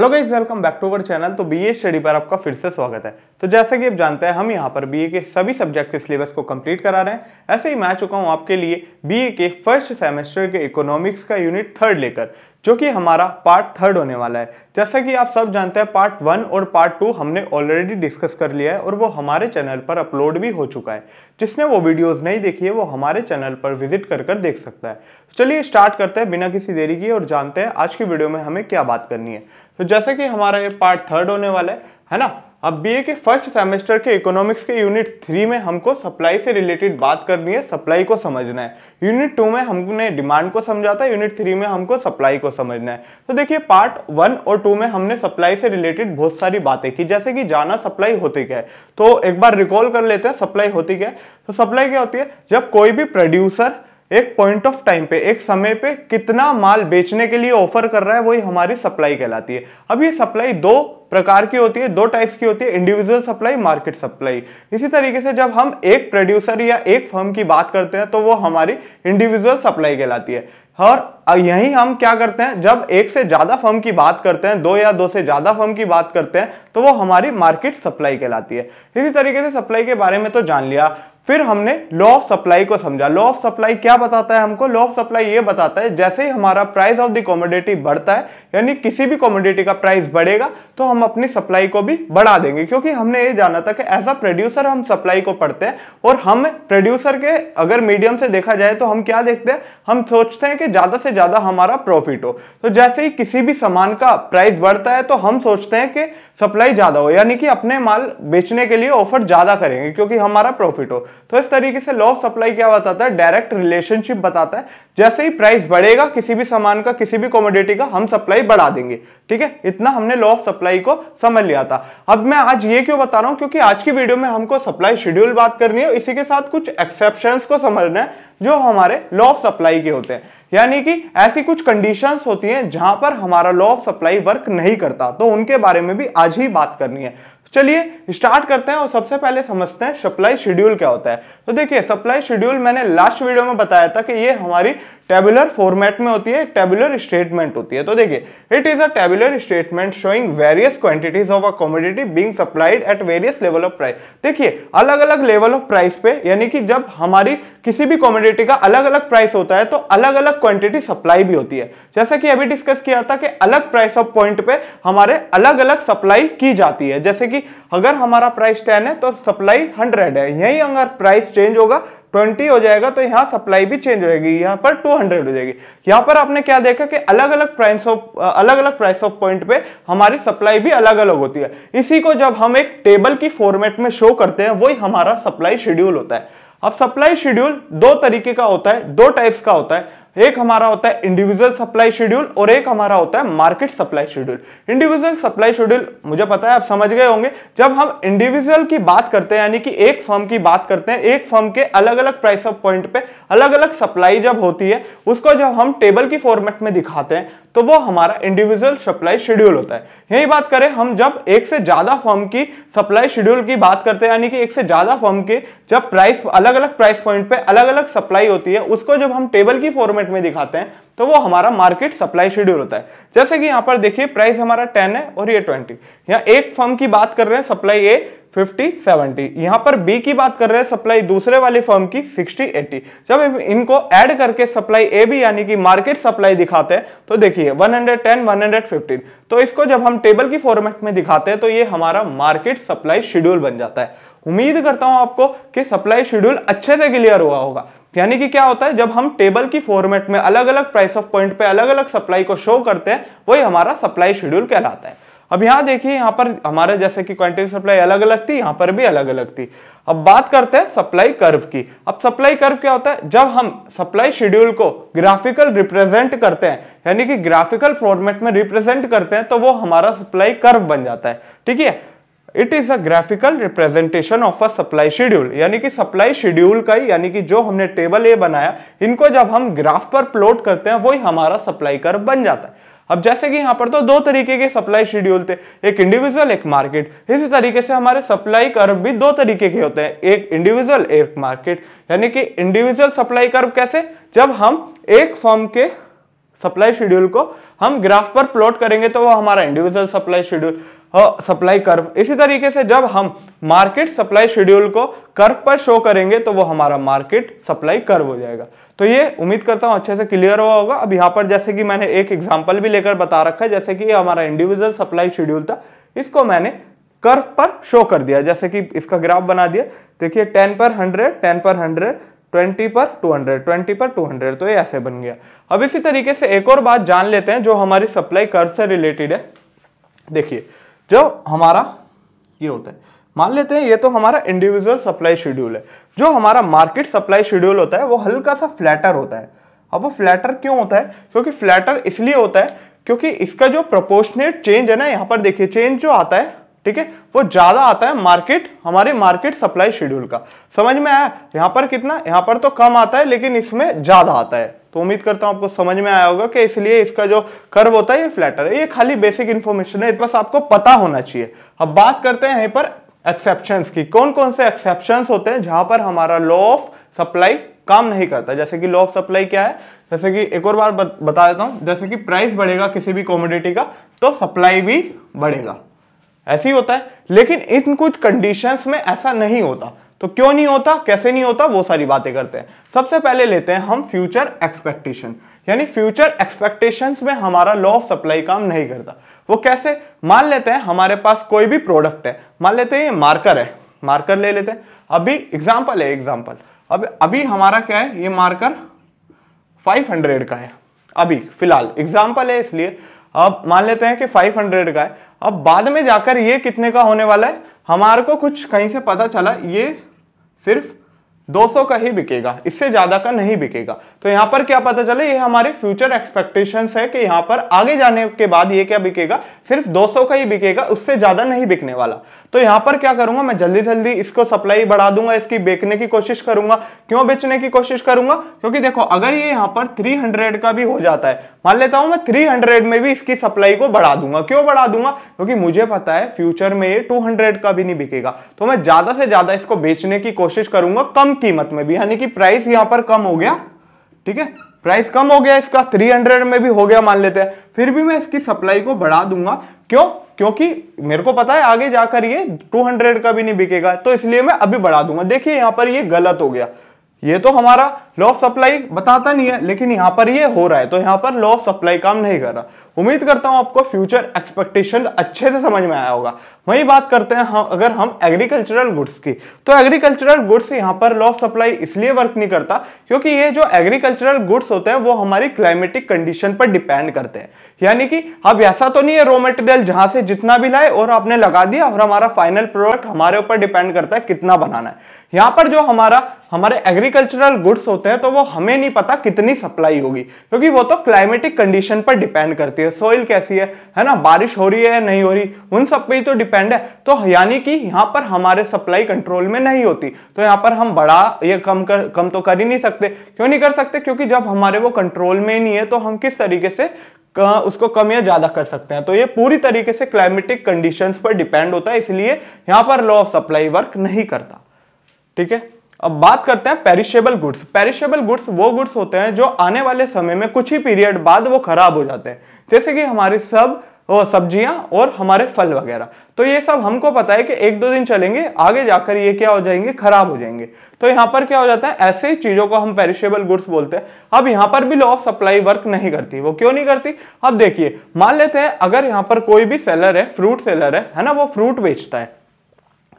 hello guys welcome back to our channel तो BA study पर आपका फिर से स्वागत है तो जैसा कि आप जानते हैं हम यहाँ पर बीए के सभी सब्जेक्ट के सिलेबस को कंप्लीट करा रहे हैं ऐसे ही मैं आ चुका हूँ आपके लिए बीए के फर्स्ट सेमेस्टर के इकोनॉमिक्स का यूनिट थर्ड लेकर जो कि हमारा पार्ट थर्ड होने वाला है जैसा कि आप सब जानते हैं पार्ट वन और पार्ट टू हमने ऑलरेडी डिस्कस कर लिया है और वो हमारे चैनल पर अपलोड भी हो चुका है जिसने वो वीडियोस नहीं देखी है वो हमारे चैनल पर विजिट कर कर देख सकता है तो चलिए स्टार्ट करते हैं बिना किसी देरी की और जानते हैं आज की वीडियो में हमें क्या बात करनी है तो जैसे कि हमारा ये पार्ट थर्ड होने वाला है है ना अब बीए के फर्स्ट सेमेस्टर के इकोनॉमिक्स के यूनिट थ्री में हमको सप्लाई से रिलेटेड बात करनी है सप्लाई को समझना है यूनिट टू में हमने डिमांड को समझा था यूनिट थ्री में हमको सप्लाई को समझना है तो देखिए पार्ट वन और टू में हमने सप्लाई से रिलेटेड बहुत सारी बातें की जैसे कि जाना सप्लाई होती क्या है तो एक बार रिकॉल कर लेते हैं सप्लाई होती क्या है तो सप्लाई क्या होती है जब कोई भी प्रोड्यूसर एक पॉइंट ऑफ टाइम पे एक समय पे कितना माल बेचने के लिए ऑफर कर रहा है वही हमारी सप्लाई कहलाती है अब ये सप्लाई दो प्रकार की होती है दो टाइप्स की होती है इंडिविजुअल सप्लाई मार्केट सप्लाई इसी तरीके से जब हम एक प्रोड्यूसर या एक फर्म की बात करते हैं तो वो हमारी इंडिविजुअल सप्लाई कहलाती है और यही हम क्या करते हैं जब एक से ज्यादा फर्म की बात करते हैं दो या दो से ज्यादा फर्म की बात करते हैं तो वो हमारी मार्केट सप्लाई कहलाती है इसी तरीके से सप्लाई के बारे में तो जान लिया फिर हमने लॉ ऑफ सप्लाई को समझा लॉ ऑफ सप्लाई क्या बताता है हमको लॉ ऑफ सप्लाई ये बताता है जैसे ही हमारा प्राइस ऑफ द कॉमोडिटी बढ़ता है यानी किसी भी कॉमोडिटी का प्राइस बढ़ेगा तो हम अपनी सप्लाई को भी बढ़ा देंगे क्योंकि हमने ये जाना था कि एज अ प्रोड्यूसर हम सप्लाई को पढ़ते हैं और हम प्रोड्यूसर के अगर मीडियम से देखा जाए तो हम क्या देखते हैं हम सोचते हैं कि ज्यादा से ज्यादा हमारा प्रॉफिट हो तो जैसे ही किसी भी सामान का प्राइस बढ़ता है तो हम सोचते हैं कि सप्लाई ज्यादा हो यानी कि अपने माल बेचने के लिए ऑफर ज्यादा करेंगे क्योंकि हमारा प्रॉफिट हो तो इस तरीके से लॉ सप्लाई क्या बताता है डायरेक्ट रिलेशनशिप बताता है जैसे ही प्राइस बढ़ेगा किसी भी सामान का किसी भी कॉमोडिटी का हम सप्लाई बढ़ा देंगे ठीक है इतना हमने लॉ ऑफ सप्लाई को समझ लिया था अब मैं आज ये क्यों बता रहा हूं क्योंकि आज की वीडियो में हमको सप्लाई शेड्यूल बात करनी है इसी के साथ कुछ एक्सेप्शन को समझना है जो हमारे लॉ ऑफ सप्लाई के होते हैं यानी कि ऐसी कुछ कंडीशंस होती हैं जहां पर हमारा लॉ ऑफ सप्लाई वर्क नहीं करता तो उनके बारे में भी आज ही बात करनी है तो चलिए स्टार्ट करते हैं और सबसे पहले समझते हैं सप्लाई शेड्यूल क्या होता है तो देखिए सप्लाई शेड्यूल मैंने लास्ट वीडियो में बताया था कि ये हमारी टेबुलर फॉर्मेट में होती है टेबुलर स्टेटमेंट होती है तो देखिए it is a tabular statement showing various quantities of a commodity being supplied at various level of price देखिए अलग अलग लेवल ऑफ प्राइस पे यानी कि जब हमारी किसी भी कॉमोडिटी का अलग अलग प्राइस होता है तो अलग अलग क्वांटिटी सप्लाई भी होती है जैसा कि अभी डिस्कस किया था कि अलग प्राइस ऑफ पॉइंट पे हमारे अलग अलग सप्लाई की जाती है जैसे कि अगर हमारा प्राइस टेन है तो सप्लाई हंड्रेड है यही अगर प्राइस चेंज होगा 20 हो जाएगा तो यहाँ सप्लाई भी चेंज हो जाएगी यहाँ पर 200 हो जाएगी यहाँ पर आपने क्या देखा कि अलग अलग प्राइस ऑफ अलग अलग प्राइस ऑफ पॉइंट पे हमारी सप्लाई भी अलग अलग होती है इसी को जब हम एक टेबल की फॉर्मेट में शो करते हैं वही हमारा सप्लाई शेड्यूल होता है अब सप्लाई शेड्यूल दो तरीके का होता है दो टाइप्स का होता है एक हमारा होता है इंडिविजुअल सप्लाई शेड्यूल और एक हमारा होता है market supply schedule individual supply schedule मुझे पता है आप समझ गए होंगे जब हम इंडिविजुअल की बात करते हैं यानी कि एक फर्म की बात करते हैं एक फर्म के अलग अलग प्राइस ऑफ पॉइंट पे अलग अलग सप्लाई जब होती है उसको जब हम टेबल की फॉर्मेट में दिखाते हैं तो वो हमारा इंडिविजुअल सप्लाई शेड्यूल होता है यही बात करें हम जब एक से ज्यादा फर्म की सप्लाई शेड्यूल की बात करते हैं यानी कि एक से ज्यादा फर्म के जब प्राइस अलग अलग प्राइस पॉइंट पे अलग अलग सप्लाई होती है उसको जब हम टेबल की फॉर्मेट में दिखाते हैं तो वो हमारा मार्केट सप्लाई शेड्यूल होता है जैसे कि यहां पर देखिए प्राइस हमारा टेन है और ये ट्वेंटी यहाँ एक फर्म की बात कर रहे हैं सप्लाई ए फिफ्टी सेवेंटी यहां पर बी की बात कर रहे हैं सप्लाई दूसरे वाली फर्म की सिक्सटी एट्टी जब इनको ऐड करके सप्लाई ए भी यानी कि मार्केट सप्लाई दिखाते हैं तो देखिए 110 115 तो इसको जब हम टेबल की फॉर्मेट में दिखाते हैं तो ये हमारा मार्केट सप्लाई शेड्यूल बन जाता है उम्मीद करता हूं आपको कि सप्लाई शेड्यूल अच्छे से क्लियर हुआ होगा यानी कि क्या होता है जब हम टेबल की फॉर्मेट में अलग अलग प्राइस ऑफ पॉइंट पे अलग अलग सप्लाई को शो करते हैं वही हमारा सप्लाई शेड्यूल कहलाता है अब यहां देखिए यहां पर हमारे जैसे कि क्वांटिटी सप्लाई अलग अलग थी यहां पर भी अलग अलग थी अब बात करते हैं सप्लाई कर्व की अब सप्लाई कर्व क्या होता है जब हम सप्लाई शेड्यूल को ग्राफिकल रिप्रेजेंट करते हैं यानी कि ग्राफिकल फॉर्मेट में रिप्रेजेंट करते हैं तो वो हमारा सप्लाई कर्व बन जाता है ठीक है it is a graphical representation of a supply schedule यानी कि सप्लाई शेड्यूल का ही यानी कि जो हमने टेबल ए बनाया इनको जब हम ग्राफ पर प्लॉट करते हैं वही हमारा सप्लाई कर्व बन जाता है अब जैसे कि यहाँ पर तो दो तरीके के सप्लाई शेड्यूल थे एक इंडिविजुअल एक मार्केट इसी तरीके से हमारे सप्लाई कर्व भी दो तरीके के होते हैं एक इंडिविजुअल एक मार्केट यानी कि इंडिविजुअल सप्लाई कर्व कैसे जब हम एक फर्म के सप्लाई शेड्यूल को हम ग्राफ पर प्लॉट करेंगे तो वो हमारा individual supply schedule supply curve इसी तरीके से जब हम मार्केट सप्लाई शेड्यूल को कर्व पर शो करेंगे तो वो हमारा मार्केट सप्लाई कर्व हो जाएगा तो ये उम्मीद करता हूं अच्छे से क्लियर हुआ होगा अब यहाँ पर जैसे कि मैंने एक एग्जाम्पल भी लेकर बता रखा है जैसे कि ये हमारा इंडिविजुअल सप्लाई शेड्यूल था इसको मैंने कर्व पर शो कर दिया जैसे कि इसका ग्राफ बना दिया देखिए टेन पर हंड्रेड टेन पर हंड्रेड ट्वेंटी पर टू हंड्रेड ट्वेंटी पर टू हंड्रेड तो ये ऐसे बन गया अब इसी तरीके से एक और बात जान लेते हैं जो हमारी सप्लाई कर्व से रिलेटेड है देखिए जो हमारा ये होता है मान लेते हैं ये तो हमारा इंडिविजुअल सप्लाई शेड्यूल है जो हमारा मार्केट सप्लाई शेड्यूल होता है वो हल्का सा फ्लैटर होता है अब वो फ्लैटर क्यों होता है क्योंकि फ्लैटर इसलिए होता है क्योंकि इसका जो प्रोपोर्शनेट चेंज है ना यहाँ पर देखिए चेंज जो आता है ठीक है वो ज्यादा आता है मार्केट हमारे मार्केट सप्लाई शेड्यूल का समझ में आया यहां पर कितना यहां पर तो कम आता है लेकिन इसमें ज्यादा आता है तो उम्मीद करता हूं आपको समझ में आया होगा कि इसलिए इसका जो कर्व होता है ये फ्लैटर है ये खाली बेसिक इन्फॉर्मेशन है बस आपको पता होना चाहिए अब बात करते हैं यहीं पर एक्सेप्शन की कौन कौन से एक्सेप्शन होते हैं जहां पर हमारा लॉ ऑफ सप्लाई काम नहीं करता जैसे कि लॉ ऑफ सप्लाई क्या है जैसे कि एक और बार बता देता हूं जैसे कि प्राइस बढ़ेगा किसी भी कॉमोडिटी का तो सप्लाई भी बढ़ेगा ऐसे ही होता है लेकिन इन कुछ कंडीशंस में ऐसा नहीं होता तो क्यों नहीं होता कैसे नहीं होता वो सारी बातें करते हैं सबसे पहले लेते हैं हम फ्यूचर एक्सपेक्टेशन यानी फ्यूचर एक्सपेक्टेशंस में हमारा लॉ ऑफ सप्लाई काम नहीं करता वो कैसे मान लेते हैं हमारे पास कोई भी प्रोडक्ट है मान लेते हैं ये मार्कर है मार्कर ले लेते हैं अभी एग्जाम्पल है एग्जाम्पल अब अभी हमारा क्या है ये मार्कर 500 का है अभी फिलहाल एग्जाम्पल है इसलिए अब मान लेते हैं कि 500 का है अब बाद में जाकर ये कितने का होने वाला है हमारे को कुछ कहीं से पता चला ये सिर्फ 200 का ही बिकेगा इससे ज्यादा का नहीं बिकेगा तो यहां पर क्या पता चले ये हमारे फ्यूचर एक्सपेक्टेशंस है कि यहां पर आगे जाने के बाद ये क्या बिकेगा सिर्फ 200 का ही बिकेगा उससे ज्यादा नहीं बिकने वाला तो यहाँ पर क्या करूंगा मैं जल्दी जल्दी इसको सप्लाई बढ़ा दूंगा इसकी बेचने की कोशिश करूंगा क्यों बेचने की कोशिश करूंगा क्योंकि देखो अगर ये यहाँ पर थ्री का भी हो जाता है मान लेता हूं मैं थ्री में भी इसकी सप्लाई को बढ़ा दूंगा क्यों बढ़ा दूंगा क्योंकि मुझे पता है फ्यूचर में ये टू का भी नहीं बिकेगा तो मैं ज्यादा से ज्यादा इसको बेचने की कोशिश करूंगा कम कीमत में भी यानी कि प्राइस यहां पर कम हो गया ठीक है प्राइस कम हो गया इसका 300 में भी हो गया मान लेते हैं फिर भी मैं इसकी सप्लाई को बढ़ा दूंगा क्यों क्योंकि मेरे को पता है आगे जाकर ये 200 का भी नहीं बिकेगा तो इसलिए मैं अभी बढ़ा दूंगा देखिए यहां पर ये गलत हो गया ये तो हमारा लॉ ऑफ सप्लाई बताता नहीं है लेकिन यहाँ पर ये हो रहा है तो यहाँ पर लॉ ऑफ सप्लाई काम नहीं कर रहा उम्मीद करता हूं आपको फ्यूचर एक्सपेक्टेशन अच्छे से समझ में आया होगा वही बात करते हैं हम अगर हम एग्रीकल्चरल गुड्स की तो एग्रीकल्चरल गुड्स यहाँ पर लॉ ऑफ सप्लाई इसलिए वर्क नहीं करता क्योंकि ये जो एग्रीकल्चरल गुड्स होते हैं वो हमारी क्लाइमेटिक कंडीशन पर डिपेंड करते हैं यानी कि अब ऐसा तो नहीं है रॉ मटेरियल जहां से जितना भी लाए और आपने लगा दिया और हमारा फाइनल प्रोडक्ट हमारे ऊपर डिपेंड करता है कितना बनाना है यहाँ पर जो हमारा हमारे एग्रीकल्चरल गुड्स होते हैं तो वो हमें नहीं पता कितनी सप्लाई होगी क्योंकि वो तो क्लाइमेटिक कंडीशन पर डिपेंड करती है सोइल कैसी है है ना बारिश हो रही है नहीं हो रही उन सब पे ही तो डिपेंड है तो यानी कि यहाँ पर हमारे सप्लाई कंट्रोल में नहीं होती तो यहाँ पर हम बड़ा ये कम कर कम तो कर ही नहीं सकते क्यों नहीं कर सकते क्योंकि जब हमारे वो कंट्रोल में नहीं है तो हम किस तरीके से उसको कम या ज्यादा कर सकते हैं तो ये पूरी तरीके से क्लाइमेटिक कंडीशंस पर डिपेंड होता है इसलिए यहां पर लॉ ऑफ सप्लाई वर्क नहीं करता ठीक है अब बात करते हैं पेरिशेबल गुड्स पेरिशेबल गुड्स वो गुड्स होते हैं जो आने वाले समय में कुछ ही पीरियड बाद वो खराब हो जाते हैं जैसे कि हमारे सब वो सब्जियां और हमारे फल वगैरह तो ये सब हमको पता है कि एक दो दिन चलेंगे आगे जाकर ये क्या हो जाएंगे खराब हो जाएंगे तो यहाँ पर क्या हो जाता है ऐसे ही चीजों को हम पेरिशेबल गुड्स बोलते हैं अब यहाँ पर भी लॉ ऑफ सप्लाई वर्क नहीं करती वो क्यों नहीं करती अब देखिए मान लेते हैं अगर यहाँ पर कोई भी सेलर है फ्रूट सेलर है है ना वो फ्रूट बेचता है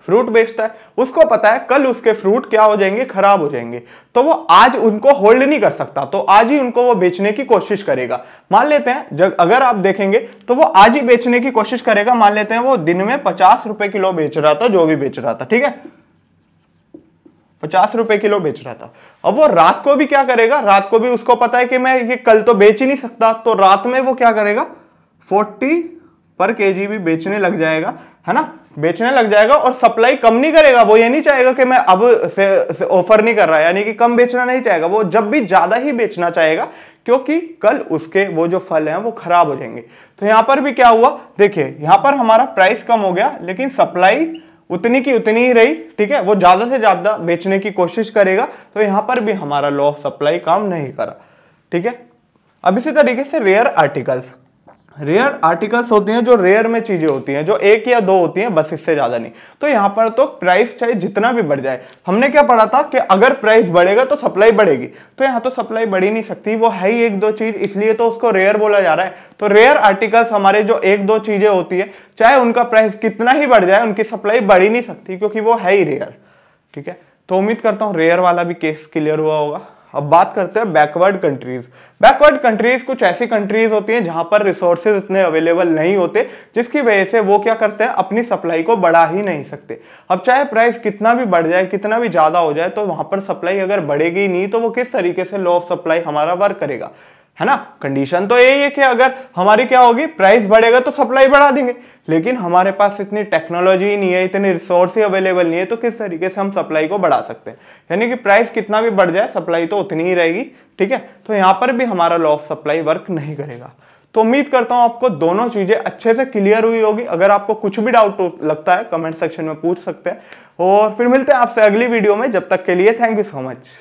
फ्रूट बेचता है उसको पता है कल उसके फ्रूट क्या हो जाएंगे खराब हो जाएंगे तो वो आज उनको होल्ड नहीं कर सकता तो आज ही उनको वो बेचने की कोशिश करेगा मान लेते हैं जब अगर आप देखेंगे तो वो आज ही बेचने की कोशिश करेगा मान लेते हैं वो दिन में पचास रुपए किलो बेच रहा था जो भी बेच रहा था ठीक है पचास रुपए किलो बेच रहा था अब वो रात को भी क्या करेगा रात को भी उसको पता है कि मैं ये कल तो बेच ही नहीं सकता तो रात में वो क्या करेगा फोर्टी पर केजी भी बेचने लग जाएगा है ना बेचने लग जाएगा और सप्लाई कम नहीं करेगा वो ये नहीं चाहेगा कि मैं अब से, से ऑफर नहीं कर रहा यानी कि कम बेचना नहीं चाहेगा वो जब भी ज़्यादा ही बेचना चाहेगा क्योंकि कल उसके वो जो फल हैं वो खराब हो जाएंगे तो यहाँ पर भी क्या हुआ देखिए यहाँ पर हमारा प्राइस कम हो गया लेकिन सप्लाई उतनी की उतनी ही रही ठीक है वो ज़्यादा से ज़्यादा बेचने की कोशिश करेगा तो यहाँ पर भी हमारा लॉ ऑफ सप्लाई काम नहीं करा ठीक है अब इसी तरीके से रेयर आर्टिकल्स रेयर आर्टिकल्स होते हैं जो रेयर में चीज़ें होती हैं जो एक या दो होती हैं बस इससे ज़्यादा नहीं तो यहाँ पर तो प्राइस चाहे जितना भी बढ़ जाए हमने क्या पढ़ा था कि अगर प्राइस बढ़ेगा तो सप्लाई बढ़ेगी तो यहाँ तो सप्लाई बढ़ ही नहीं सकती वो है ही एक दो चीज़ इसलिए तो उसको रेयर बोला जा रहा है तो रेयर आर्टिकल्स हमारे जो एक दो चीज़ें होती है चाहे उनका प्राइस कितना ही बढ़ जाए उनकी सप्लाई बढ़ ही नहीं सकती क्योंकि वो है ही रेयर ठीक है तो उम्मीद करता हूँ रेयर वाला भी केस क्लियर हुआ होगा अब बात करते हैं बैकवर्ड कंट्रीज बैकवर्ड कंट्रीज कुछ ऐसी कंट्रीज होती हैं जहां पर रिसोर्सेज इतने अवेलेबल नहीं होते जिसकी वजह से वो क्या करते हैं अपनी सप्लाई को बढ़ा ही नहीं सकते अब चाहे प्राइस कितना भी बढ़ जाए कितना भी ज्यादा हो जाए तो वहां पर सप्लाई अगर बढ़ेगी नहीं तो वो किस तरीके से लो ऑफ सप्लाई हमारा वर्क करेगा है ना कंडीशन तो यही है कि अगर हमारी क्या होगी प्राइस बढ़ेगा तो सप्लाई बढ़ा देंगे लेकिन हमारे पास इतनी टेक्नोलॉजी ही नहीं है इतने रिसोर्स ही अवेलेबल नहीं है तो किस तरीके से हम सप्लाई को बढ़ा सकते हैं यानी कि प्राइस कितना भी बढ़ जाए सप्लाई तो उतनी ही रहेगी ठीक है तो यहाँ पर भी हमारा लॉ ऑफ सप्लाई वर्क नहीं करेगा तो उम्मीद करता हूं आपको दोनों चीजें अच्छे से क्लियर हुई होगी अगर आपको कुछ भी डाउट लगता है कमेंट सेक्शन में पूछ सकते हैं और फिर मिलते हैं आपसे अगली वीडियो में जब तक के लिए थैंक यू सो मच